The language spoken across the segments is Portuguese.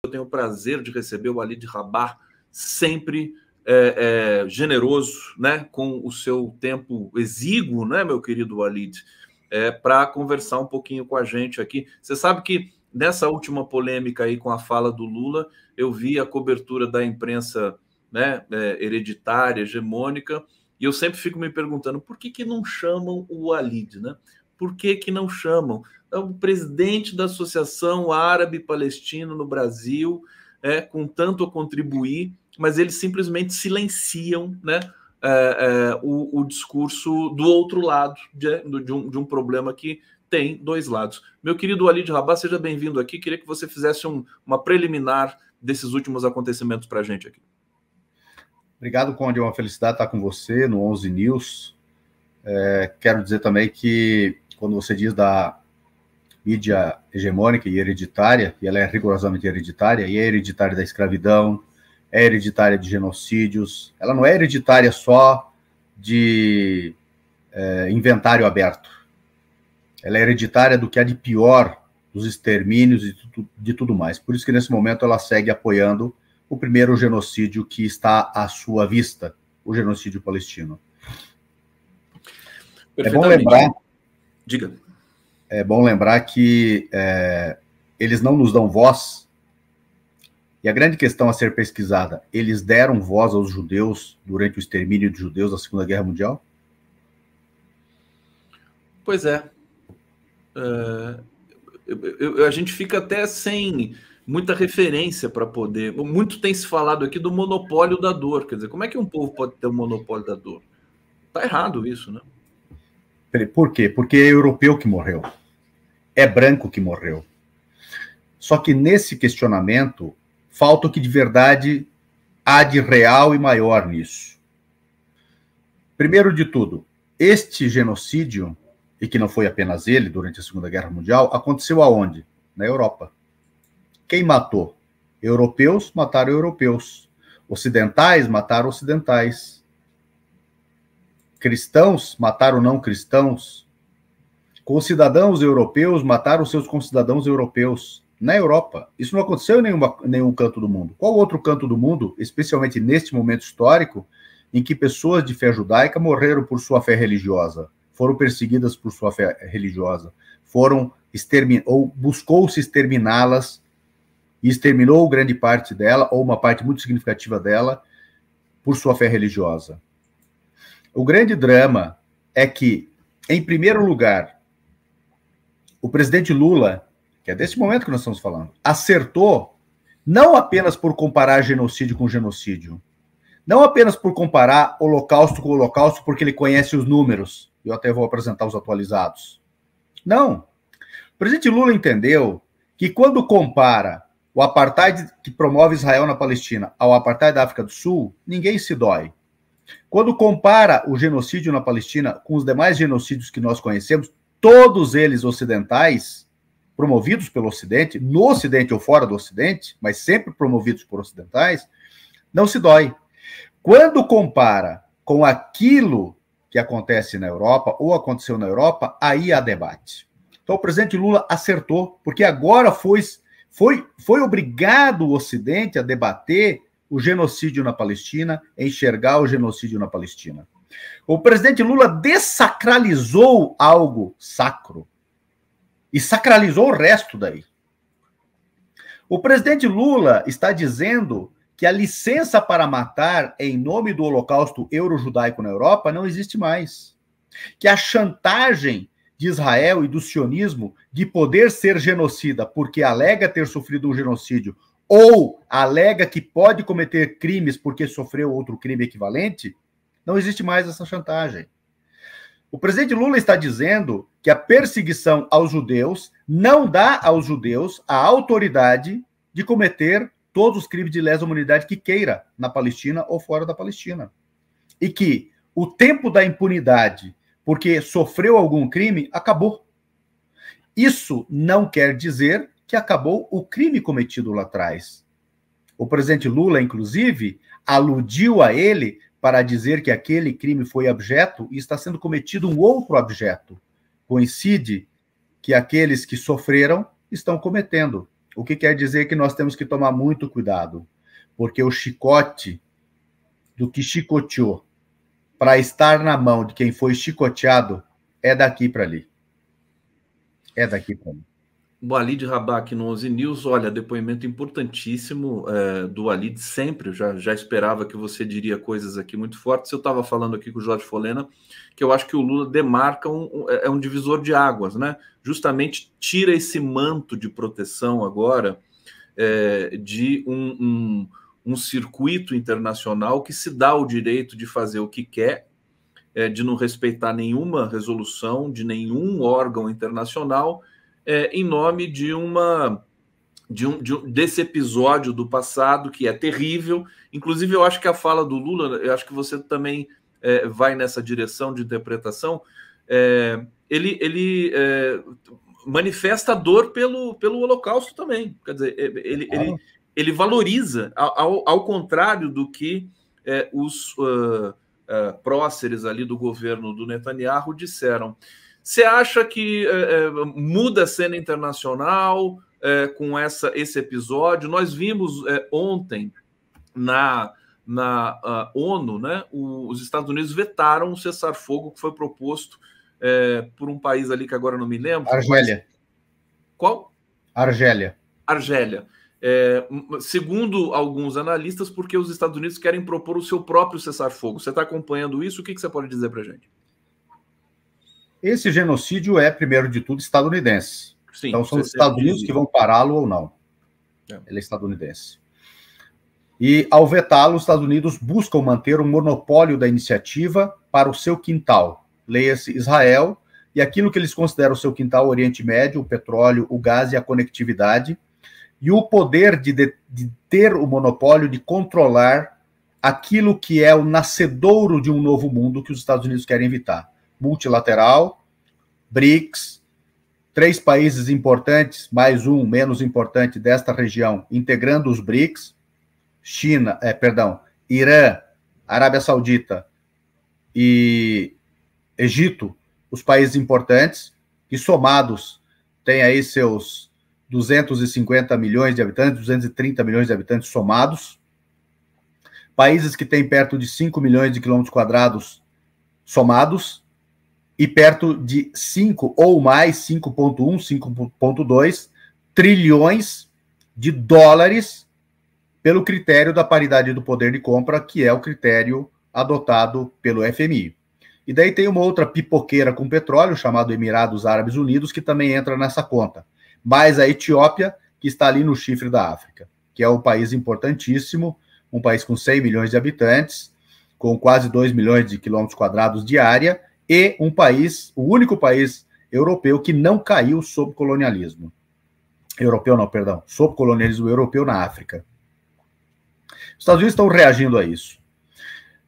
Eu tenho o prazer de receber o Ali de Rabar, sempre é, é, generoso, né, com o seu tempo exíguo, né, meu querido Walid, é, para conversar um pouquinho com a gente aqui. Você sabe que nessa última polêmica aí com a fala do Lula, eu vi a cobertura da imprensa né, é, hereditária, hegemônica, e eu sempre fico me perguntando por que, que não chamam o Walid, né? Por que, que não chamam? É o presidente da Associação Árabe Palestina no Brasil, é, com tanto a contribuir, mas eles simplesmente silenciam né, é, é, o, o, discurso do outro lado de, de, um, de, um, problema que tem dois lados. Meu querido Ali de Rabat seja bem-vindo aqui. Queria que você fizesse um, uma preliminar desses últimos acontecimentos para a gente aqui. Obrigado, Conde. É uma felicidade estar com você no 11 News. É, quero dizer também que quando você diz da mídia hegemônica e hereditária, e ela é rigorosamente hereditária, e é hereditária da escravidão, é hereditária de genocídios, ela não é hereditária só de é, inventário aberto. Ela é hereditária do que há de pior dos extermínios e de tudo mais. Por isso que nesse momento ela segue apoiando o primeiro genocídio que está à sua vista, o genocídio palestino. É bom lembrar Diga. É bom lembrar que é, eles não nos dão voz. E a grande questão a ser pesquisada: eles deram voz aos judeus durante o extermínio de judeus da Segunda Guerra Mundial? Pois é. Uh, eu, eu, a gente fica até sem muita referência para poder. Muito tem se falado aqui do monopólio da dor. Quer dizer, como é que um povo pode ter um monopólio da dor? Tá errado isso, né? Por quê? Porque é europeu que morreu. É branco que morreu. Só que nesse questionamento falta o que de verdade há de real e maior nisso. Primeiro de tudo, este genocídio, e que não foi apenas ele durante a Segunda Guerra Mundial, aconteceu aonde? Na Europa. Quem matou? Europeus mataram europeus. Ocidentais mataram ocidentais cristãos mataram não cristãos. Concidadãos europeus mataram seus concidadãos europeus na Europa. Isso não aconteceu em nenhuma, nenhum canto do mundo. Qual outro canto do mundo, especialmente neste momento histórico, em que pessoas de fé judaica morreram por sua fé religiosa, foram perseguidas por sua fé religiosa, foram extermin ou buscou-se exterminá-las e exterminou grande parte dela ou uma parte muito significativa dela por sua fé religiosa. O grande drama é que, em primeiro lugar, o presidente Lula, que é desse momento que nós estamos falando, acertou não apenas por comparar genocídio com genocídio, não apenas por comparar holocausto com holocausto, porque ele conhece os números, eu até vou apresentar os atualizados. Não. O presidente Lula entendeu que quando compara o apartheid que promove Israel na Palestina ao apartheid da África do Sul, ninguém se dói. Quando compara o genocídio na Palestina com os demais genocídios que nós conhecemos, todos eles ocidentais, promovidos pelo Ocidente, no Ocidente ou fora do Ocidente, mas sempre promovidos por ocidentais, não se dói. Quando compara com aquilo que acontece na Europa ou aconteceu na Europa, aí há debate. Então o presidente Lula acertou, porque agora foi, foi, foi obrigado o Ocidente a debater o genocídio na Palestina, enxergar o genocídio na Palestina. O presidente Lula desacralizou algo sacro e sacralizou o resto daí. O presidente Lula está dizendo que a licença para matar em nome do holocausto eurojudaico na Europa não existe mais. Que a chantagem de Israel e do sionismo de poder ser genocida porque alega ter sofrido um genocídio ou alega que pode cometer crimes porque sofreu outro crime equivalente, não existe mais essa chantagem. O presidente Lula está dizendo que a perseguição aos judeus não dá aos judeus a autoridade de cometer todos os crimes de lesa humanidade que queira na Palestina ou fora da Palestina. E que o tempo da impunidade, porque sofreu algum crime, acabou. Isso não quer dizer que acabou o crime cometido lá atrás. O presidente Lula, inclusive, aludiu a ele para dizer que aquele crime foi abjeto e está sendo cometido um outro abjeto. Coincide que aqueles que sofreram estão cometendo. O que quer dizer que nós temos que tomar muito cuidado, porque o chicote do que chicoteou para estar na mão de quem foi chicoteado é daqui para ali. É daqui para ali. O Alid Rabak no 11 News, olha, depoimento importantíssimo é, do Alid sempre. Eu já, já esperava que você diria coisas aqui muito fortes. Eu estava falando aqui com o Jorge Folena que eu acho que o Lula demarca um, é, é um divisor de águas, né? Justamente tira esse manto de proteção agora é, de um, um, um circuito internacional que se dá o direito de fazer o que quer é, de não respeitar nenhuma resolução de nenhum órgão internacional é, em nome de uma de um, de um, desse episódio do passado que é terrível. Inclusive, eu acho que a fala do Lula, eu acho que você também é, vai nessa direção de interpretação. É, ele ele é, manifesta dor pelo, pelo Holocausto também. Quer dizer, ele, é, ah. ele, ele valoriza, ao, ao contrário do que é, os uh, uh, próceres ali do governo do Netanyahu disseram. Você acha que é, é, muda a cena internacional é, com essa, esse episódio? Nós vimos é, ontem na, na ONU, né, o, os Estados Unidos vetaram o cessar-fogo que foi proposto é, por um país ali que agora não me lembro. Argélia. Qual? Argélia. Argélia. É, segundo alguns analistas, porque os Estados Unidos querem propor o seu próprio cessar-fogo. Você está acompanhando isso? O que, que você pode dizer para a gente? Esse genocídio é, primeiro de tudo, estadunidense. Sim, então são os Estados Unidos que vão pará-lo ou não. É. Ele é estadunidense. E, ao vetá-lo, os Estados Unidos buscam manter o um monopólio da iniciativa para o seu quintal. Leia-se Israel e aquilo que eles consideram o seu quintal, o Oriente Médio, o petróleo, o gás e a conectividade, e o poder de, de, de ter o monopólio de controlar aquilo que é o nascedouro de um novo mundo que os Estados Unidos querem evitar multilateral, BRICS, três países importantes, mais um menos importante desta região, integrando os BRICS, China, é, perdão, Irã, Arábia Saudita e Egito, os países importantes, que somados têm aí seus 250 milhões de habitantes, 230 milhões de habitantes somados. Países que têm perto de 5 milhões de quilômetros quadrados somados, e perto de 5 ou mais, 5.1, 5.2 trilhões de dólares pelo critério da paridade do poder de compra, que é o critério adotado pelo FMI. E daí tem uma outra pipoqueira com petróleo, chamado Emirados Árabes Unidos, que também entra nessa conta. Mais a Etiópia, que está ali no chifre da África, que é um país importantíssimo, um país com 100 milhões de habitantes, com quase 2 milhões de quilômetros quadrados de área, e um país, o único país europeu que não caiu sob colonialismo. Europeu não, perdão, sob colonialismo europeu na África. Os Estados Unidos estão reagindo a isso.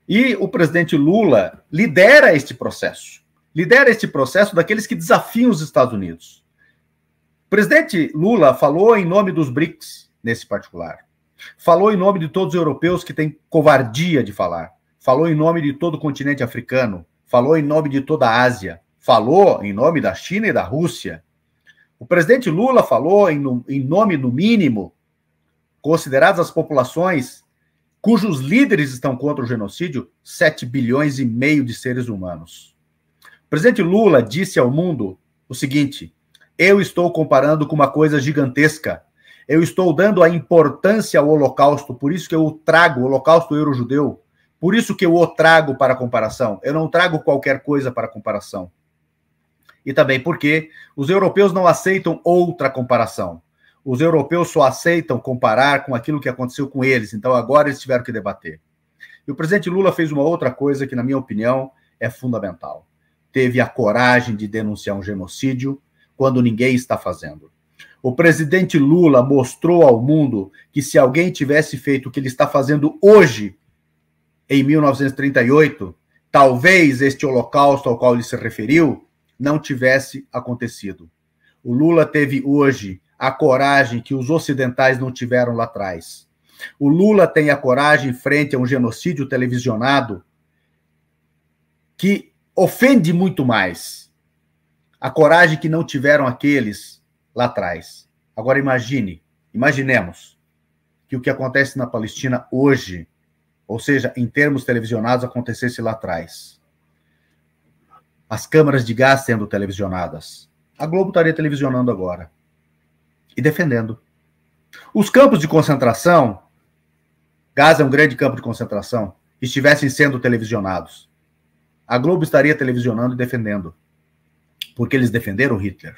E o presidente Lula lidera este processo. Lidera este processo daqueles que desafiam os Estados Unidos. O presidente Lula falou em nome dos BRICS, nesse particular. Falou em nome de todos os europeus que têm covardia de falar. Falou em nome de todo o continente africano falou em nome de toda a Ásia, falou em nome da China e da Rússia. O presidente Lula falou em, em nome, no mínimo, consideradas as populações cujos líderes estão contra o genocídio, 7 bilhões e meio de seres humanos. O presidente Lula disse ao mundo o seguinte: eu estou comparando com uma coisa gigantesca. Eu estou dando a importância ao Holocausto, por isso que eu trago o Holocausto Eurojudeu judeu por isso que eu o trago para comparação. Eu não trago qualquer coisa para comparação. E também porque os europeus não aceitam outra comparação. Os europeus só aceitam comparar com aquilo que aconteceu com eles. Então agora eles tiveram que debater. E o presidente Lula fez uma outra coisa que, na minha opinião, é fundamental. Teve a coragem de denunciar um genocídio quando ninguém está fazendo. O presidente Lula mostrou ao mundo que se alguém tivesse feito o que ele está fazendo hoje, em 1938, talvez este holocausto ao qual ele se referiu não tivesse acontecido. O Lula teve hoje a coragem que os ocidentais não tiveram lá atrás. O Lula tem a coragem frente a um genocídio televisionado que ofende muito mais. A coragem que não tiveram aqueles lá atrás. Agora imagine, imaginemos que o que acontece na Palestina hoje ou seja, em termos televisionados, acontecesse lá atrás. As câmaras de gás sendo televisionadas. A Globo estaria televisionando agora e defendendo. Os campos de concentração, Gaza é um grande campo de concentração, estivessem sendo televisionados. A Globo estaria televisionando e defendendo. Porque eles defenderam Hitler.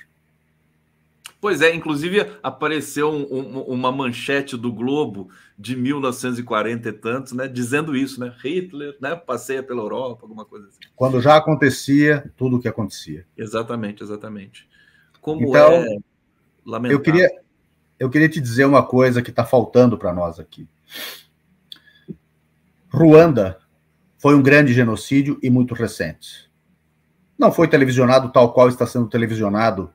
Pois é, inclusive apareceu um, um, uma manchete do Globo de 1940 e tantos, né, dizendo isso, né? Hitler, né, passeia pela Europa, alguma coisa assim. Quando já acontecia tudo o que acontecia. Exatamente, exatamente. Como então, é lamentável. Eu queria, eu queria te dizer uma coisa que está faltando para nós aqui. Ruanda foi um grande genocídio e muito recente. Não foi televisionado tal qual está sendo televisionado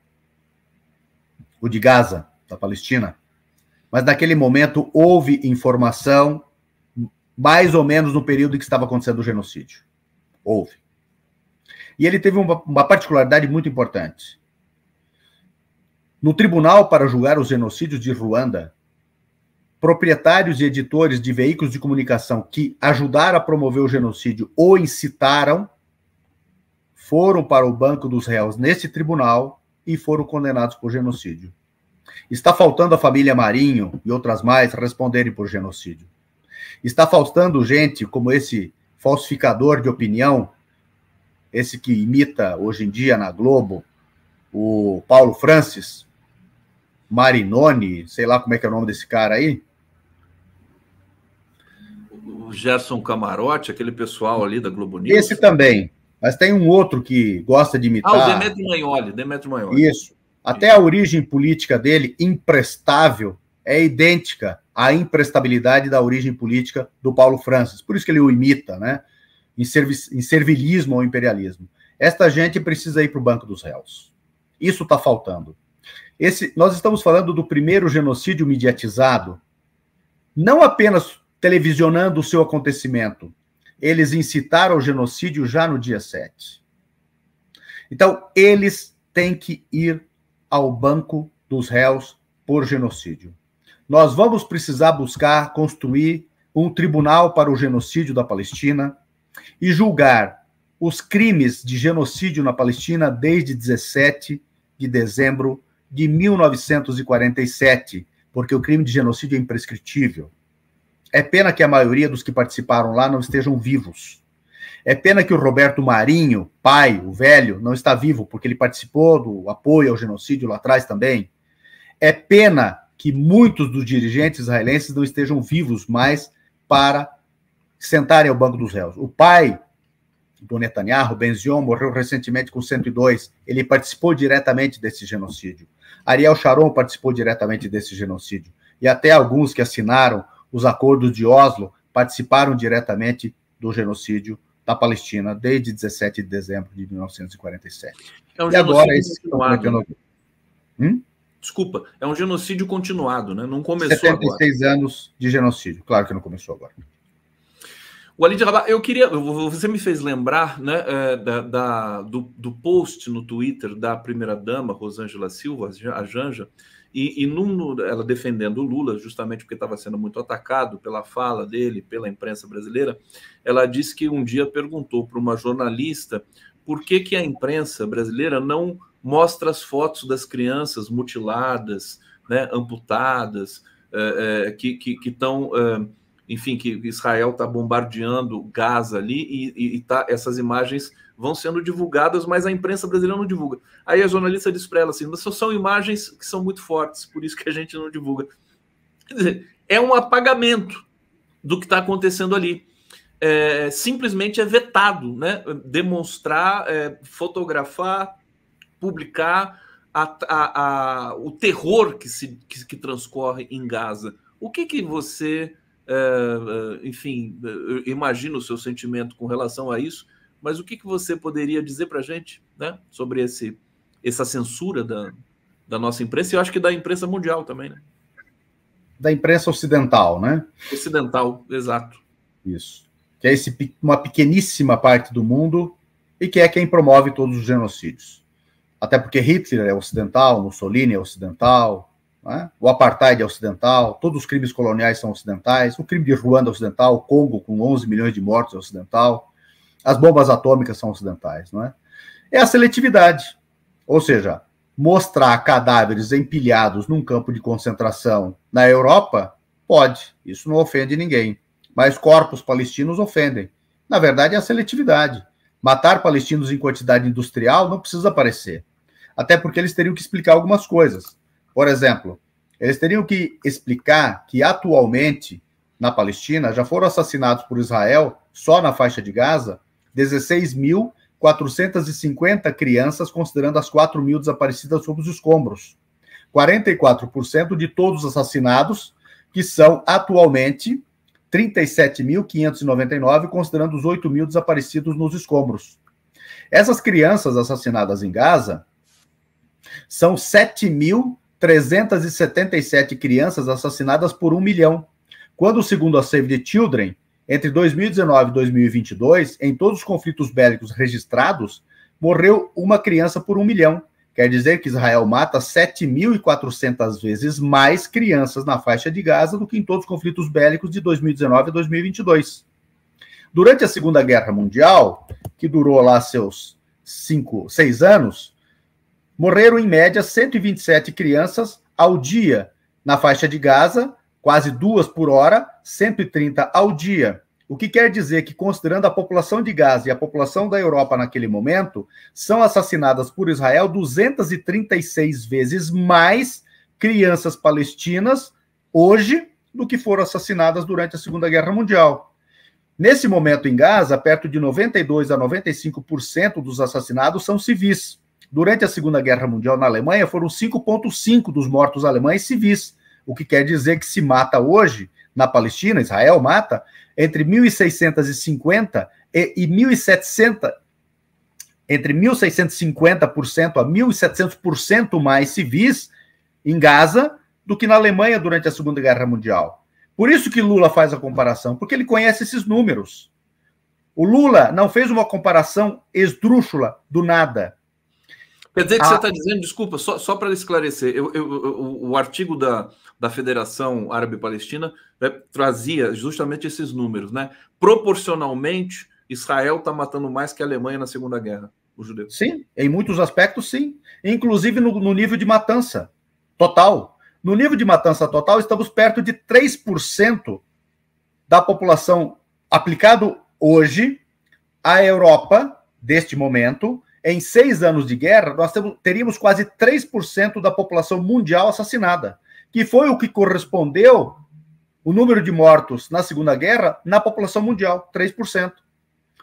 o de Gaza, da Palestina. Mas naquele momento houve informação, mais ou menos no período em que estava acontecendo o genocídio. Houve. E ele teve uma, uma particularidade muito importante. No tribunal para julgar os genocídios de Ruanda, proprietários e editores de veículos de comunicação que ajudaram a promover o genocídio ou incitaram foram para o banco dos réus nesse tribunal e foram condenados por genocídio. Está faltando a família Marinho e outras mais responderem por genocídio. Está faltando gente como esse falsificador de opinião, esse que imita hoje em dia na Globo o Paulo Francis Marinoni, sei lá como é que é o nome desse cara aí. O Gerson Camarote, aquele pessoal ali da Globo News. Esse também. Mas tem um outro que gosta de imitar. Ah, o Demetrio Magnoli, Demetrio Isso. Até a origem política dele, imprestável, é idêntica à imprestabilidade da origem política do Paulo Francis. Por isso que ele o imita, né? Em, em servilismo ao imperialismo. Esta gente precisa ir para o banco dos réus. Isso está faltando. Esse, nós estamos falando do primeiro genocídio mediatizado, não apenas televisionando o seu acontecimento, eles incitaram o genocídio já no dia 7. Então, eles têm que ir ao banco dos réus por genocídio. Nós vamos precisar buscar construir um tribunal para o genocídio da Palestina e julgar os crimes de genocídio na Palestina desde 17 de dezembro de 1947, porque o crime de genocídio é imprescritível. É pena que a maioria dos que participaram lá não estejam vivos. É pena que o Roberto Marinho, pai, o velho, não está vivo, porque ele participou do apoio ao genocídio lá atrás também. É pena que muitos dos dirigentes israelenses não estejam vivos mais para sentarem ao banco dos réus. O pai do Netanyahu, Benzion, morreu recentemente com 102. Ele participou diretamente desse genocídio. Ariel Sharon participou diretamente desse genocídio. E até alguns que assinaram os acordos de Oslo participaram diretamente do genocídio da Palestina desde 17 de dezembro de 1947. É um e agora esse né? hum? Desculpa, é um genocídio continuado, né? Não começou 76 agora. anos de genocídio, claro que não começou agora. O Ali de Rabat, eu queria. Você me fez lembrar né, é, da, da do, do, post no Twitter da primeira-dama, Rosângela Silva, a Janja, e, e num, ela defendendo o Lula, justamente porque estava sendo muito atacado pela fala dele, pela imprensa brasileira, ela disse que um dia perguntou para uma jornalista por que, que a imprensa brasileira não mostra as fotos das crianças mutiladas, né, amputadas, é, é, que estão enfim, que Israel está bombardeando Gaza ali e, e, e tá, essas imagens vão sendo divulgadas, mas a imprensa brasileira não divulga. Aí a jornalista diz para ela assim: mas são imagens que são muito fortes, por isso que a gente não divulga. Quer dizer, é um apagamento do que está acontecendo ali. É, simplesmente é vetado, né? Demonstrar, é, fotografar, publicar a, a, a, o terror que, se, que, que transcorre em Gaza. O que, que você é, é, enfim, é, imagino o seu sentimento com relação a isso, mas o que, que você poderia dizer para a gente né, sobre esse, essa censura da, da nossa imprensa, e eu acho que da imprensa mundial também, né? Da imprensa ocidental, né? Ocidental, exato. Isso. Que é esse, uma pequeníssima parte do mundo e que é quem promove todos os genocídios. Até porque Hitler é ocidental, Mussolini é ocidental, né? o apartheid é ocidental, todos os crimes coloniais são ocidentais, o crime de Ruanda é ocidental, o Congo com 11 milhões de mortos é ocidental, as bombas atômicas são ocidentais, não é? É a seletividade, ou seja, mostrar cadáveres empilhados num campo de concentração na Europa pode, isso não ofende ninguém, mas corpos palestinos ofendem. Na verdade, é a seletividade. Matar palestinos em quantidade industrial não precisa aparecer, até porque eles teriam que explicar algumas coisas. Por exemplo, eles teriam que explicar que atualmente na Palestina já foram assassinados por Israel, só na faixa de Gaza, 16.450 crianças, considerando as 4 mil desaparecidas sob os escombros. 44% de todos os assassinados, que são atualmente 37.599, considerando os 8 mil desaparecidos nos escombros. Essas crianças assassinadas em Gaza são 7 mil 377 crianças assassinadas por um milhão. Quando, segundo a Save the Children, entre 2019 e 2022, em todos os conflitos bélicos registrados, morreu uma criança por um milhão. Quer dizer que Israel mata 7.400 vezes mais crianças na faixa de Gaza do que em todos os conflitos bélicos de 2019 a 2022. Durante a Segunda Guerra Mundial, que durou lá seus cinco, seis anos, morreram em média 127 crianças ao dia. Na faixa de Gaza, quase duas por hora, 130 ao dia. O que quer dizer que, considerando a população de Gaza e a população da Europa naquele momento, são assassinadas por Israel 236 vezes mais crianças palestinas hoje do que foram assassinadas durante a Segunda Guerra Mundial. Nesse momento, em Gaza, perto de 92 a 95% dos assassinados são civis. Durante a Segunda Guerra Mundial na Alemanha, foram 5,5% dos mortos alemães civis, o que quer dizer que se mata hoje, na Palestina, Israel mata, entre 1.650 e, e 1.700, entre 1.650% a 1.700% mais civis em Gaza do que na Alemanha durante a Segunda Guerra Mundial. Por isso que Lula faz a comparação, porque ele conhece esses números. O Lula não fez uma comparação esdrúxula do nada. Quer dizer que ah. você está dizendo, desculpa, só, só para esclarecer, eu, eu, eu, o artigo da, da Federação Árabe Palestina né, trazia justamente esses números, né? Proporcionalmente, Israel está matando mais que a Alemanha na Segunda Guerra, o Judeus. Sim, em muitos aspectos, sim. Inclusive no, no nível de matança total. No nível de matança total, estamos perto de 3% da população aplicado hoje à Europa, deste momento, em seis anos de guerra, nós teríamos quase 3% da população mundial assassinada, que foi o que correspondeu o número de mortos na Segunda Guerra na população mundial, 3%.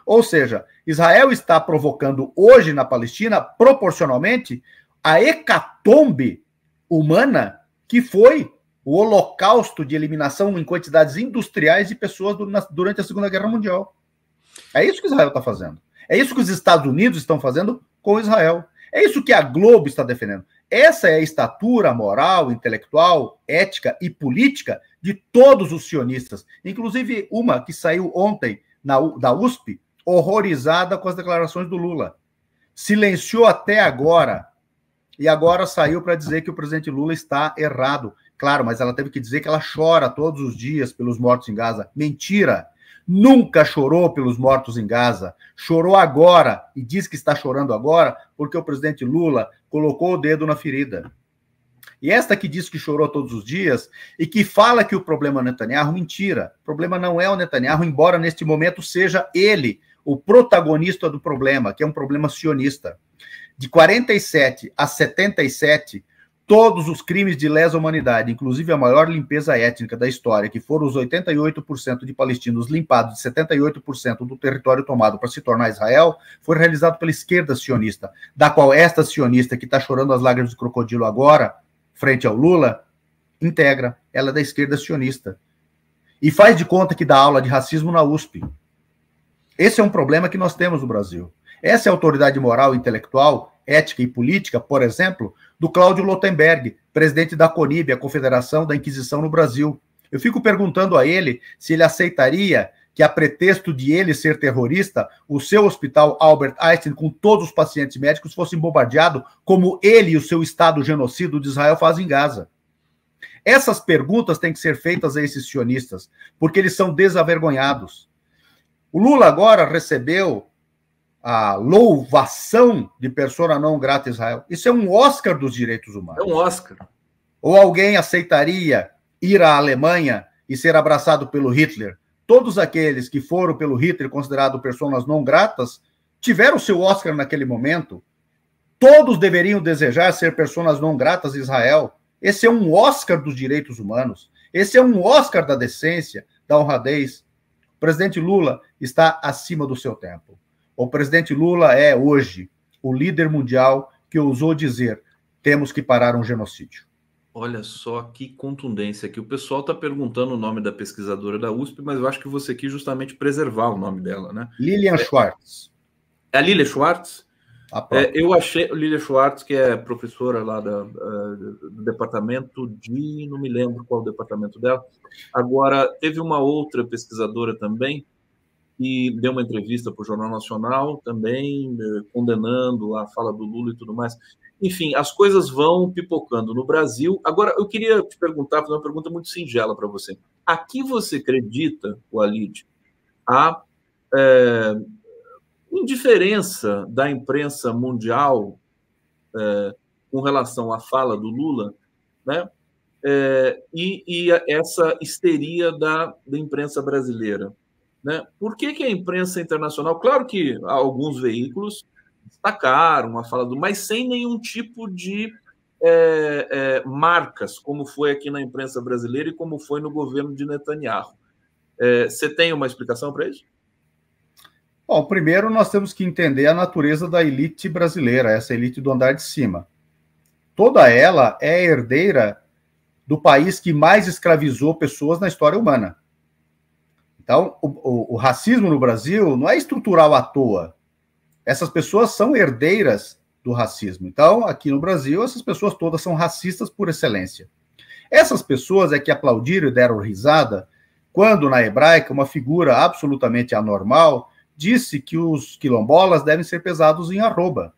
Ou seja, Israel está provocando hoje na Palestina, proporcionalmente, a hecatombe humana que foi o holocausto de eliminação em quantidades industriais de pessoas durante a Segunda Guerra Mundial. É isso que Israel está fazendo. É isso que os Estados Unidos estão fazendo com Israel. É isso que a Globo está defendendo. Essa é a estatura moral, intelectual, ética e política de todos os sionistas, inclusive uma que saiu ontem na, da USP, horrorizada com as declarações do Lula. Silenciou até agora e agora saiu para dizer que o presidente Lula está errado. Claro, mas ela teve que dizer que ela chora todos os dias pelos mortos em Gaza. Mentira! nunca chorou pelos mortos em Gaza, chorou agora e diz que está chorando agora porque o presidente Lula colocou o dedo na ferida. E esta que diz que chorou todos os dias e que fala que o problema é o Netanyahu, mentira. O problema não é o Netanyahu, embora neste momento seja ele o protagonista do problema, que é um problema sionista. De 47 a 77, todos os crimes de lesa humanidade, inclusive a maior limpeza étnica da história, que foram os 88% de palestinos limpados de 78% do território tomado para se tornar Israel, foi realizado pela esquerda sionista, da qual esta sionista que está chorando as lágrimas de crocodilo agora, frente ao Lula, integra. Ela é da esquerda sionista. E faz de conta que dá aula de racismo na USP. Esse é um problema que nós temos no Brasil. Essa é autoridade moral e intelectual Ética e Política, por exemplo, do Cláudio Lotenberg, presidente da CONIB, a Confederação da Inquisição no Brasil. Eu fico perguntando a ele se ele aceitaria que, a pretexto de ele ser terrorista, o seu hospital Albert Einstein, com todos os pacientes médicos, fosse bombardeado, como ele e o seu Estado genocida de Israel fazem em Gaza. Essas perguntas têm que ser feitas a esses sionistas, porque eles são desavergonhados. O Lula agora recebeu a louvação de persona não grata Israel. Isso é um Oscar dos direitos humanos. É um Oscar. Ou alguém aceitaria ir à Alemanha e ser abraçado pelo Hitler? Todos aqueles que foram pelo Hitler considerados pessoas não gratas tiveram seu Oscar naquele momento. Todos deveriam desejar ser pessoas não gratas de Israel. Esse é um Oscar dos direitos humanos. Esse é um Oscar da decência, da honradez. O presidente Lula está acima do seu tempo. O presidente Lula é hoje o líder mundial que ousou dizer: temos que parar um genocídio. Olha só que contundência aqui. O pessoal está perguntando o nome da pesquisadora da USP, mas eu acho que você quis justamente preservar o nome dela, né? Lilian é, Schwartz. É a Lilian Schwartz? A é, eu achei Lilian Schwartz, que é professora lá da, uh, do departamento de. não me lembro qual o departamento dela. Agora, teve uma outra pesquisadora também, e deu uma entrevista para o Jornal Nacional também, eh, condenando a fala do Lula e tudo mais. Enfim, as coisas vão pipocando no Brasil. Agora, eu queria te perguntar, fazer uma pergunta muito singela para você. aqui você acredita, Walid, a é, indiferença da imprensa mundial é, com relação à fala do Lula, né? É, e, e essa histeria da, da imprensa brasileira né? Por que, que a imprensa internacional, claro que alguns veículos destacaram uma fala do, mas sem nenhum tipo de é, é, marcas, como foi aqui na imprensa brasileira e como foi no governo de Netanyahu. É, você tem uma explicação para isso? Bom, primeiro nós temos que entender a natureza da elite brasileira, essa elite do andar de cima. Toda ela é herdeira do país que mais escravizou pessoas na história humana. Então, o, o, o, racismo no Brasil não é estrutural à toa. Essas pessoas são herdeiras do racismo. Então, aqui no Brasil, essas pessoas todas são racistas por excelência. Essas pessoas é que aplaudiram e deram risada quando, na hebraica, uma figura absolutamente anormal disse que os quilombolas devem ser pesados em arroba.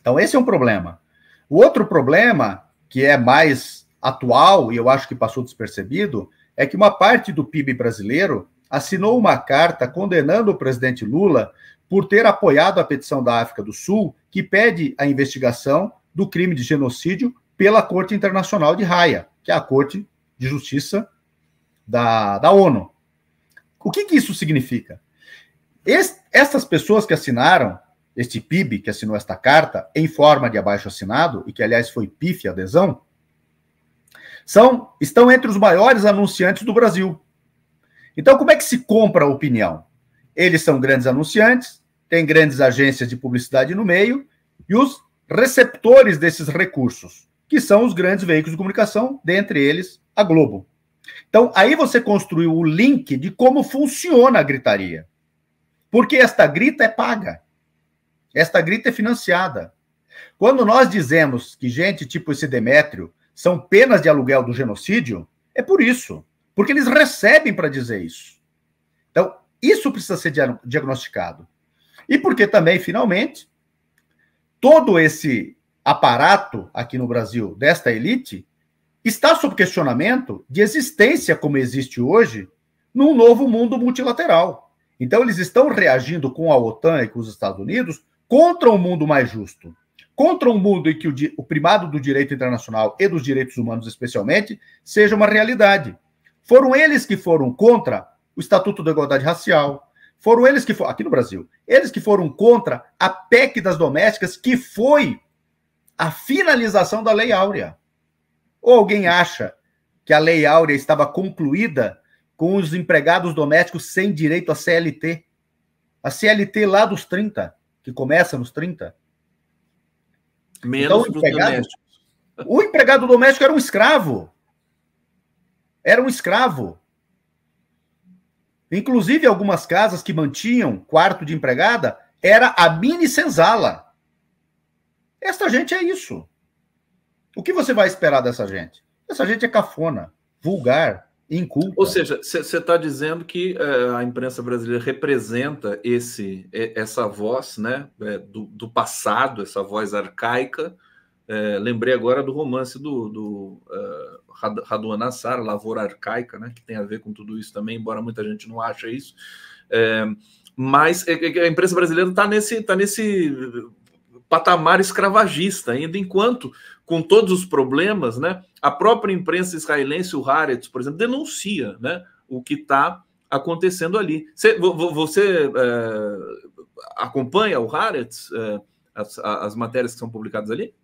Então, esse é um problema. O outro problema, que é mais atual, e eu acho que passou despercebido, é que uma parte do PIB brasileiro assinou uma carta condenando o presidente Lula por ter apoiado a petição da África do Sul, que pede a investigação do crime de genocídio pela Corte Internacional de Haia, que é a Corte de Justiça da, da ONU. O que, que isso significa? essas pessoas que assinaram, este PIB que assinou esta carta, em forma de abaixo assinado, e que, aliás, foi pife adesão, são, estão entre os maiores anunciantes do Brasil. Então, como é que se compra a opinião? Eles são grandes anunciantes, têm grandes agências de publicidade no meio e os receptores desses recursos, que são os grandes veículos de comunicação, dentre eles a Globo. Então, aí você construiu o link de como funciona a gritaria. Porque esta grita é paga. Esta grita é financiada. Quando nós dizemos que gente tipo esse Demétrio são penas de aluguel do genocídio, é por isso. Porque eles recebem para dizer isso. Então, isso precisa ser diagnosticado. E porque também, finalmente, todo esse aparato aqui no Brasil desta elite está sob questionamento de existência como existe hoje num novo mundo multilateral. Então eles estão reagindo com a OTAN e com os Estados Unidos contra um mundo mais justo contra um mundo em que o, o primado do direito internacional e dos direitos humanos, especialmente, seja uma realidade. Foram eles que foram contra o Estatuto da Igualdade Racial, foram eles que foram, aqui no Brasil, eles que foram contra a PEC das domésticas, que foi a finalização da Lei Áurea. Ou alguém acha que a Lei Áurea estava concluída com os empregados domésticos sem direito à CLT? A CLT lá dos 30, que começa nos 30, Menos então, o, empregado, o empregado doméstico era um escravo. Era um escravo. Inclusive, algumas casas que mantinham quarto de empregada era a mini senzala. Esta gente é isso. O que você vai esperar dessa gente? Essa gente é cafona, vulgar, Inculta. Ou seja, você está dizendo que é, a imprensa brasileira representa esse, é, essa voz né, é, do, do passado, essa voz arcaica. É, lembrei agora do romance do, do uh, Raduan Nassar, Lavoura Arcaica, né, que tem a ver com tudo isso também, embora muita gente não ache isso. É, mas a imprensa brasileira está nesse, tá nesse patamar escravagista ainda, enquanto com todos os problemas, né? A própria imprensa israelense, o Haaretz, por exemplo, denuncia, né? O que está acontecendo ali. Você, você é, acompanha o Haaretz, é, as, as matérias que são publicadas ali?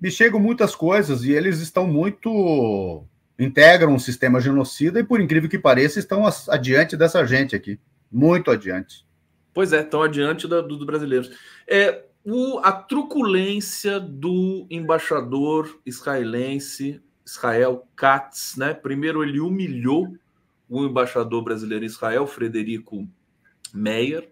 Me chegam muitas coisas e eles estão muito integram um sistema genocida e, por incrível que pareça, estão adiante dessa gente aqui. Muito adiante. Pois é, estão adiante do, do, brasileiro. É, o, a truculência do embaixador israelense Israel Katz, né? Primeiro ele humilhou o embaixador brasileiro em Israel, Frederico Meyer,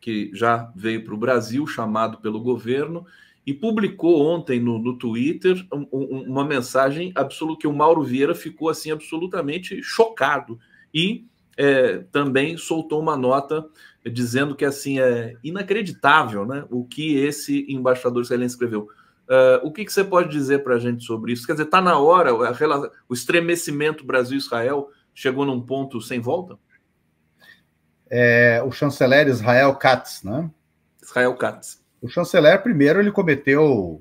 que já veio para o Brasil, chamado pelo governo, e publicou ontem no, no Twitter um, um, uma mensagem absoluta que o Mauro Vieira ficou assim absolutamente chocado e é, também soltou uma nota dizendo que assim é inacreditável né, o que esse embaixador israelense escreveu. Uh, o que, que, você pode dizer para a gente sobre isso? Quer dizer, está na hora, a, o estremecimento Brasil-Israel chegou num ponto sem volta? É, o chanceler Israel Katz, né? Israel Katz. O chanceler, primeiro, ele cometeu.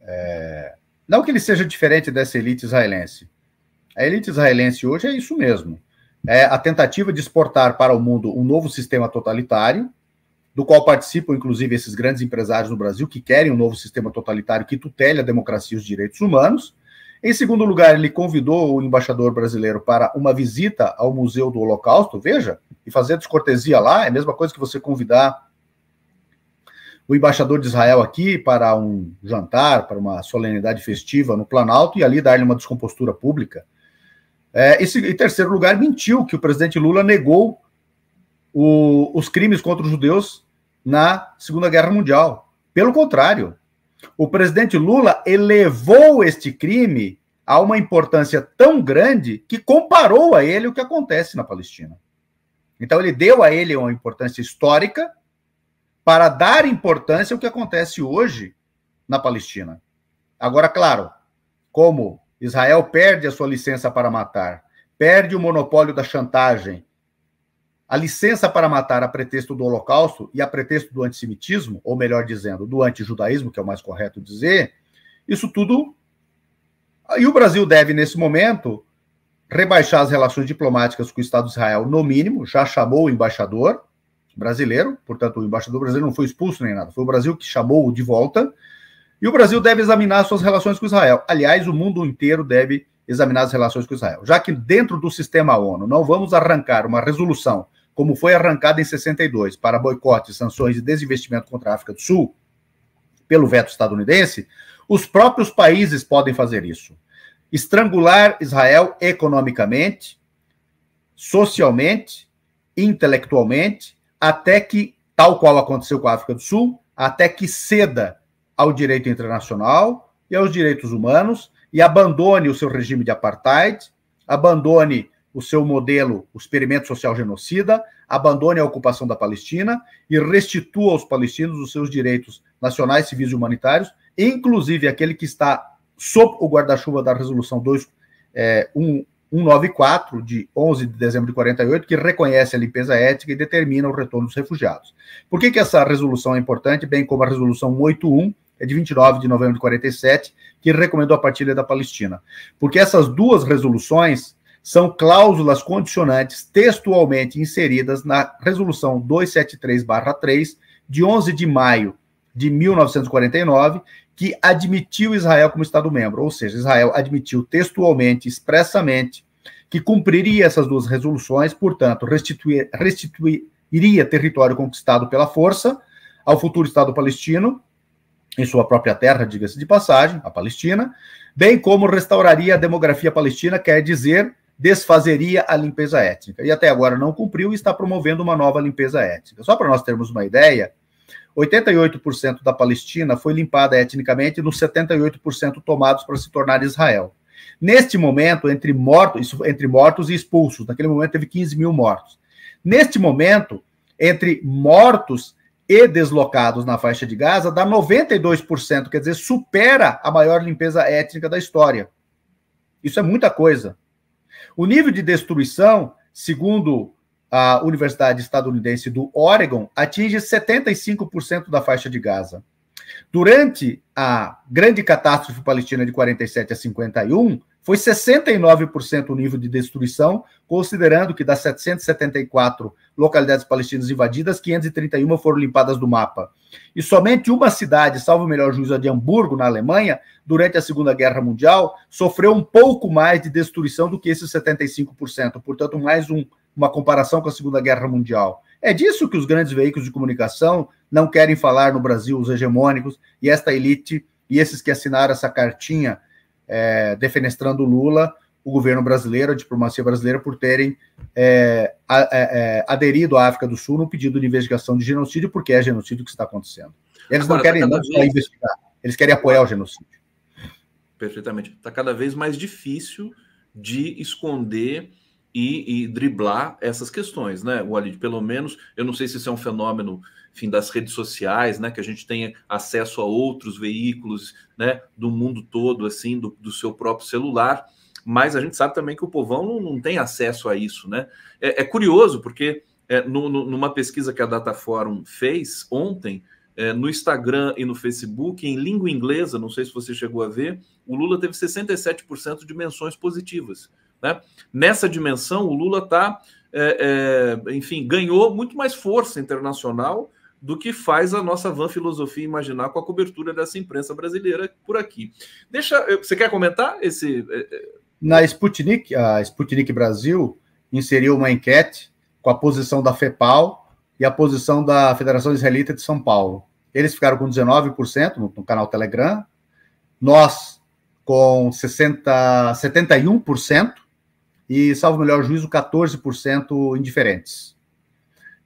É, não que ele seja diferente dessa elite israelense. A elite israelense hoje é isso mesmo é a tentativa de exportar para o mundo um novo sistema totalitário, do qual participam, inclusive, esses grandes empresários no Brasil que querem um novo sistema totalitário que tutele a democracia e os direitos humanos. Em segundo lugar, ele convidou o embaixador brasileiro para uma visita ao Museu do Holocausto, veja, e fazer descortesia lá, é a mesma coisa que você convidar o embaixador de Israel aqui para um jantar, para uma solenidade festiva no Planalto e ali dar-lhe uma descompostura pública. É, em terceiro lugar, mentiu que o presidente Lula negou o, os crimes contra os judeus na Segunda Guerra Mundial. Pelo contrário, o presidente Lula elevou este crime a uma importância tão grande que comparou a ele o que acontece na Palestina. Então, ele deu a ele uma importância histórica para dar importância ao que acontece hoje na Palestina. Agora, claro, como Israel perde a sua licença para matar, perde o monopólio da chantagem. A licença para matar a pretexto do Holocausto e a pretexto do antissemitismo, ou melhor dizendo, do antijudaísmo, que é o mais correto dizer, isso tudo. E o Brasil deve, nesse momento, rebaixar as relações diplomáticas com o Estado de Israel, no mínimo, já chamou o embaixador brasileiro, portanto, o embaixador brasileiro não foi expulso nem nada, foi o Brasil que chamou de volta e o Brasil deve examinar suas relações com Israel. Aliás, o mundo inteiro deve examinar as relações com Israel. Já que dentro do sistema ONU não vamos arrancar uma resolução, como foi arrancada em 62, para boicote, sanções e desinvestimento contra a África do Sul, pelo veto estadunidense, os próprios países podem fazer isso. Estrangular Israel economicamente, socialmente, intelectualmente, até que, tal qual aconteceu com a África do Sul, até que ceda ao direito internacional e aos direitos humanos e abandone o seu regime de apartheid, abandone o seu modelo, o experimento social genocida, abandone a ocupação da Palestina e restitua aos palestinos os seus direitos nacionais, civis e humanitários, inclusive aquele que está sob o guarda-chuva da resolução 2194 é, 194, de 11 de dezembro de 48, que reconhece a limpeza ética e determina o retorno dos refugiados. Por que, que essa resolução é importante, bem como a resolução 181, é de 29 de novembro de 47, que recomendou a partilha da Palestina. Porque essas duas resoluções são cláusulas condicionantes textualmente inseridas na resolução 273/3 de 11 de maio de 1949, que admitiu Israel como Estado membro, ou seja, Israel admitiu textualmente, expressamente, que cumpriria essas duas resoluções, portanto, restituir, restituiria território conquistado pela força ao futuro Estado palestino em sua própria terra, diga-se de passagem, a Palestina, bem como restauraria a demografia palestina, quer dizer, desfazeria a limpeza étnica. E até agora não cumpriu e está promovendo uma nova limpeza étnica. Só para nós termos uma ideia, 88% da Palestina foi limpada etnicamente, nos 78% tomados para se tornar Israel. Neste momento, entre mortos, entre mortos e expulsos, naquele momento teve 15 mil mortos. Neste momento, entre mortos e deslocados na faixa de Gaza dá 92%, quer dizer, supera a maior limpeza étnica da história. Isso é muita coisa. O nível de destruição, segundo a Universidade Estadunidense do Oregon, atinge 75% da faixa de Gaza. Durante a grande catástrofe palestina de 47 a 51, foi 69% o nível de destruição, considerando que das 774 localidades palestinas invadidas, 531 foram limpadas do mapa. E somente uma cidade, salvo o melhor juízo, a de Hamburgo, na Alemanha, durante a Segunda Guerra Mundial, sofreu um pouco mais de destruição do que esses 75%. Portanto, mais um uma comparação com a Segunda Guerra Mundial. É disso que os grandes veículos de comunicação não querem falar no Brasil, os hegemônicos, e esta elite, e esses que assinaram essa cartinha é, defenestrando Lula, o governo brasileiro, a diplomacia brasileira, por terem é, a, é, é aderido à África do Sul no pedido de investigação de genocídio, porque é genocídio que está acontecendo. Eles Agora, tá não querem tá vez... investigar, eles querem apoiar o genocídio. Perfeitamente. Está cada vez mais difícil de esconder e, e, driblar essas questões, né, Walid? Pelo menos, eu não sei se isso é um fenômeno enfim, das redes sociais, né, que a gente tenha acesso a outros veículos né, do mundo todo, assim, do, do seu próprio celular, mas a gente sabe também que o povão não, não tem acesso a isso, né? É, é curioso, porque é, no, no, numa pesquisa que a Dataforum fez ontem, é, no Instagram e no Facebook, em língua inglesa, não sei se você chegou a ver, o Lula teve 67% de menções positivas. Né? Nessa dimensão, o Lula está, é, é, enfim, ganhou muito mais força internacional do que faz a nossa van filosofia imaginar com a cobertura dessa imprensa brasileira por aqui. Deixa, você quer comentar esse? É, é? Na Sputnik, a Sputnik Brasil inseriu uma enquete com a posição da FEPAL e a posição da Federação Israelita de São Paulo. Eles ficaram com 19% no, no canal Telegram, nós com 60, 71%, e, salvo melhor juízo, 14% indiferentes.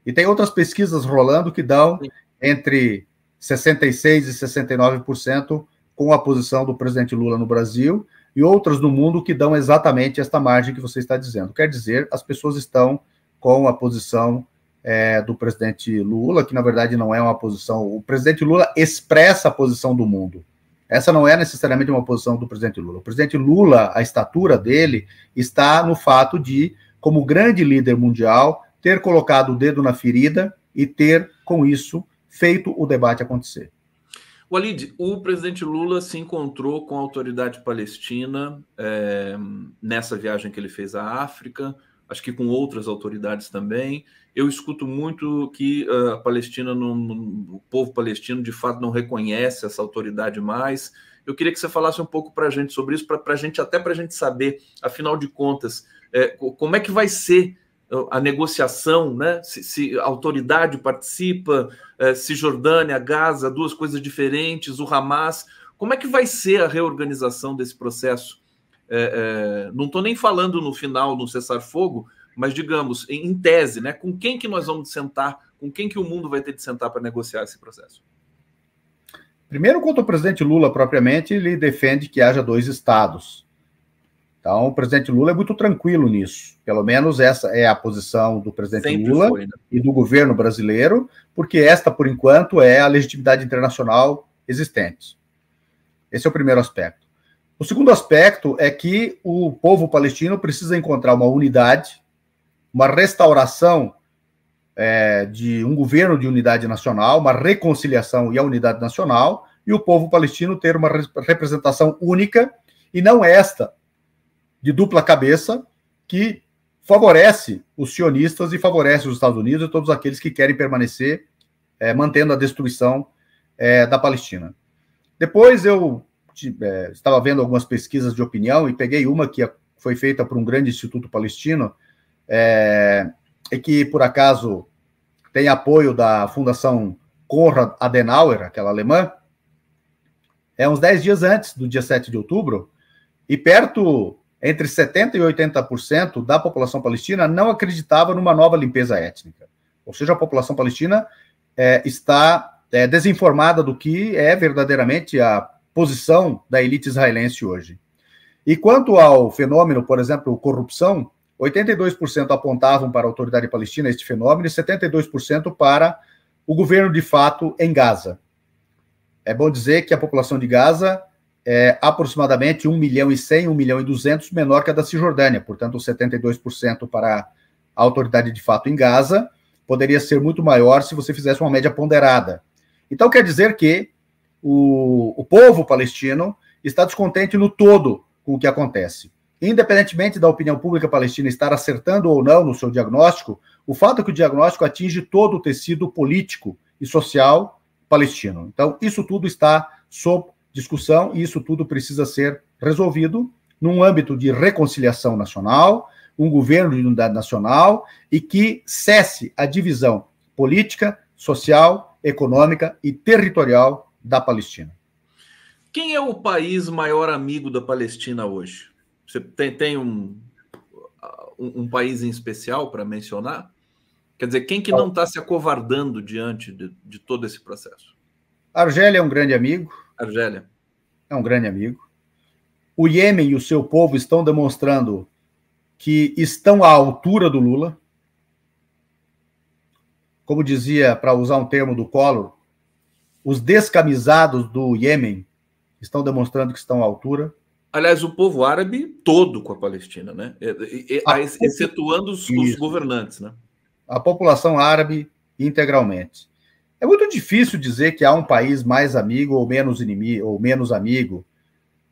E tem outras pesquisas rolando que dão entre 66% e 69% com a posição do presidente Lula no Brasil e outras no mundo que dão exatamente esta margem que você está dizendo. Quer dizer, as pessoas estão com a posição é, do presidente Lula, que na verdade não é uma posição. O presidente Lula expressa a posição do mundo. Essa não é necessariamente uma posição do presidente Lula. O presidente Lula, a estatura dele está no fato de, como grande líder mundial, ter colocado o dedo na ferida e ter, com isso, feito o debate acontecer. Walid, o presidente Lula se encontrou com a autoridade palestina é, nessa viagem que ele fez à África, acho que com outras autoridades também eu escuto muito que ah, a Palestina, não, o povo palestino, de fato, não reconhece essa autoridade mais. Eu queria que você falasse um pouco para a gente sobre isso, para a gente até para a gente saber, afinal de contas, é, como é que vai ser ah, a negociação, né? Se, se a autoridade participa, é, se Jordânia, Gaza, duas coisas diferentes, o Hamas, como é que vai ser a reorganização desse processo? É, é não estou nem falando no final no cessar-fogo, mas digamos, em, em, tese, né, com quem que nós vamos sentar, com quem que o mundo vai ter de sentar para negociar esse processo? Primeiro, quanto ao presidente Lula propriamente, ele defende que haja dois estados. Então, o presidente Lula é muito tranquilo nisso. Pelo menos essa é a posição do presidente Sempre Lula foi, né? e do governo brasileiro, porque esta, por enquanto, é a legitimidade internacional existente. Esse é o primeiro aspecto. O segundo aspecto é que o povo palestino precisa encontrar uma unidade uma restauração é, de um governo de unidade nacional, uma reconciliação e a unidade nacional, e o povo palestino ter uma representação única e não esta de dupla cabeça que favorece os sionistas e favorece os Estados Unidos e todos aqueles que querem permanecer é, mantendo a destruição é, da Palestina. Depois eu é, estava vendo algumas pesquisas de opinião e peguei uma que é, foi feita por um grande instituto palestino é, e é que, por acaso, tem apoio da Fundação Konrad Adenauer, aquela alemã, é uns 10 dias antes do dia 7 de outubro, e perto entre 70% e 80% da população palestina não acreditava numa nova limpeza étnica. Ou seja, a população palestina é, está é, desinformada do que é verdadeiramente a posição da elite israelense hoje. E quanto ao fenômeno, por exemplo, corrupção, 82% apontavam para a autoridade palestina este fenômeno e 72% para o governo de fato em Gaza. É bom dizer que a população de Gaza é aproximadamente 1 milhão e 100, 1 milhão e 200 menor que a da Cisjordânia, portanto 72% para a autoridade de fato em Gaza poderia ser muito maior se você fizesse uma média ponderada. Então quer dizer que o, o povo palestino está descontente no todo com o que acontece. Independentemente da opinião pública palestina estar acertando ou não no seu diagnóstico, o fato é que o diagnóstico atinge todo o tecido político e social palestino. Então, isso tudo está sob discussão e isso tudo precisa ser resolvido num âmbito de reconciliação nacional, um governo de unidade nacional e que cesse a divisão política, social, econômica e territorial da Palestina. Quem é o país maior amigo da Palestina hoje? Você tem, tem um, um, um país em especial para mencionar? Quer dizer, quem que não está se acovardando diante de, de todo esse processo? Argélia é um grande amigo. Argélia. É um grande amigo. O Iêmen e o seu povo estão demonstrando que estão à altura do Lula. Como dizia, para usar um termo do Collor, os descamisados do Iêmen estão demonstrando que estão à altura aliás, o povo árabe todo com a Palestina, né? É, é, é, excetuando os, os, governantes, né? A população árabe integralmente. É muito difícil dizer que há um país mais amigo ou menos inimigo ou menos amigo,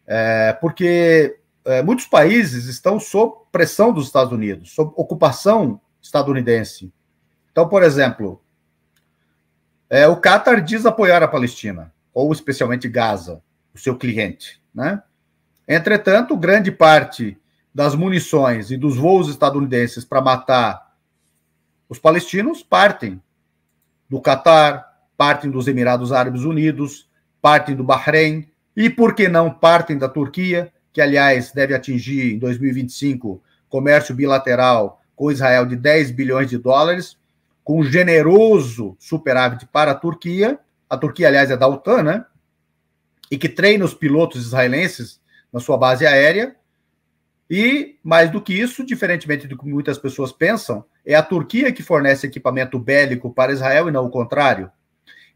é, porque é, muitos países estão sob pressão dos Estados Unidos, sob ocupação estadunidense. Então, por exemplo, é, o Qatar diz apoiar a Palestina, ou especialmente Gaza, o seu cliente, né? Entretanto, grande parte das munições e dos voos estadunidenses para matar os palestinos partem do Catar, partem dos Emirados Árabes Unidos, partem do Bahrein e, por que não, partem da Turquia, que, aliás, deve atingir em 2025 comércio bilateral com Israel de 10 bilhões de dólares, com um generoso superávit para a Turquia. A Turquia, aliás, é da OTAN, né? E que treina os pilotos israelenses na sua base aérea. E, mais do que isso, diferentemente do que muitas pessoas pensam, é a Turquia que fornece equipamento bélico para Israel e não o contrário.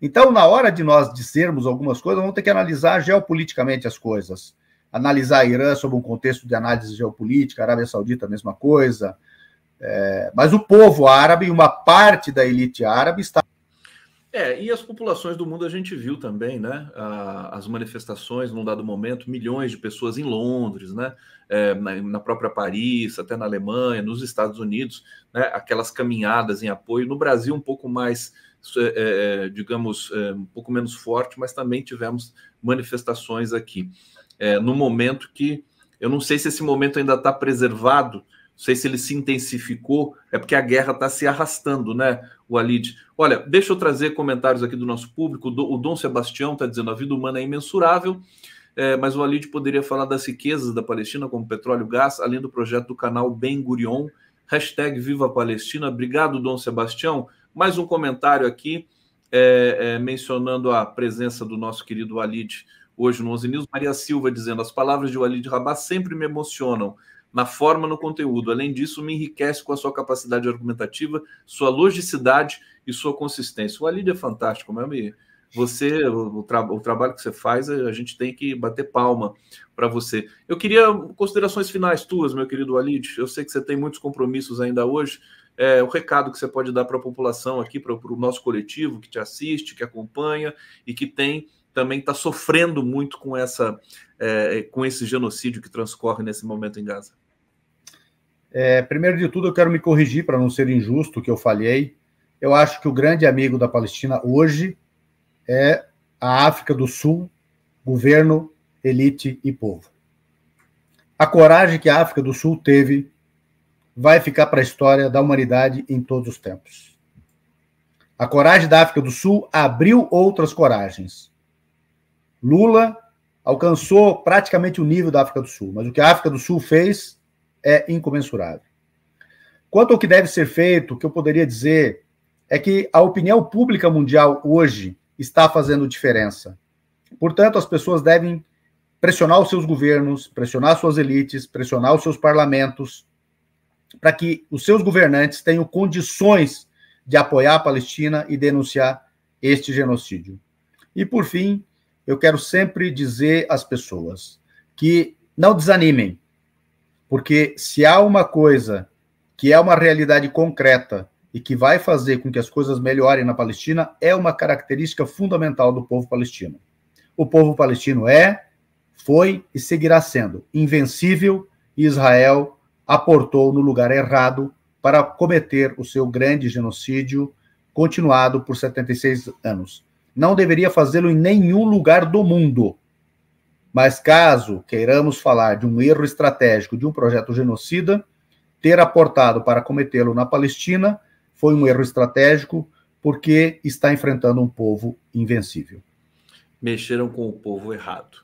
Então, na hora de nós dizermos algumas coisas, vamos ter que analisar geopoliticamente as coisas. Analisar a Irã sob um contexto de análise geopolítica, Arábia Saudita, a mesma coisa. É, mas o povo árabe, uma parte da elite árabe, está é, e as populações do mundo a gente viu também, né? as manifestações num dado momento, milhões de pessoas em Londres, né? É, na, própria Paris, até na Alemanha, nos Estados Unidos, né? aquelas caminhadas em apoio. No Brasil, um pouco mais, é, é digamos, é, um pouco menos forte, mas também tivemos manifestações aqui. É, no momento que eu não sei se esse momento ainda está preservado não sei se ele se intensificou, é porque a guerra está se arrastando, né, Walid? Olha, deixa eu trazer comentários aqui do nosso público. O Dom Sebastião está dizendo: a vida humana é imensurável, é, mas o Walid poderia falar das riquezas da Palestina, como petróleo, gás, além do projeto do canal Ben Gurion. Hashtag Viva Palestina. Obrigado, Dom Sebastião. Mais um comentário aqui, é, é, mencionando a presença do nosso querido Walid hoje no 11 News. Maria Silva dizendo: as palavras de Walid rabat sempre me emocionam na forma, no conteúdo. Além disso, me enriquece com a sua capacidade argumentativa, sua logicidade e sua consistência. O Alide é fantástico, meu amigo. Você, o, tra o trabalho que você faz, a gente tem que bater palma para você. Eu queria considerações finais tuas, meu querido Alide. Eu sei que você tem muitos compromissos ainda hoje. É, o recado que você pode dar para a população aqui, para o nosso coletivo que te assiste, que acompanha e que tem também está sofrendo muito com essa é, com esse genocídio que transcorre nesse momento em Gaza. É, primeiro de tudo, eu quero me corrigir para não ser injusto que eu falhei. Eu acho que o grande amigo da Palestina hoje é a África do Sul, governo, elite e povo. A coragem que a África do Sul teve vai ficar para a história da humanidade em todos os tempos. A coragem da África do Sul abriu outras coragens. Lula alcançou praticamente o nível da África do Sul, mas o que a África do Sul fez é incomensurável. Quanto ao que deve ser feito, o que eu poderia dizer é que a opinião pública mundial hoje está fazendo diferença. Portanto, as pessoas devem pressionar os seus governos, pressionar suas elites, pressionar os seus parlamentos, para que os seus governantes tenham condições de apoiar a Palestina e denunciar este genocídio. E por fim, eu quero sempre dizer às pessoas que não desanimem, porque se há uma coisa que é uma realidade concreta e que vai fazer com que as coisas melhorem na Palestina, é uma característica fundamental do povo palestino. O povo palestino é, foi e seguirá sendo invencível e Israel aportou no lugar errado para cometer o seu grande genocídio continuado por 76 anos. Não deveria fazê-lo em nenhum lugar do mundo. Mas caso queiramos falar de um erro estratégico de um projeto genocida, ter aportado para cometê-lo na Palestina foi um erro estratégico porque está enfrentando um povo invencível. Mexeram com o povo errado.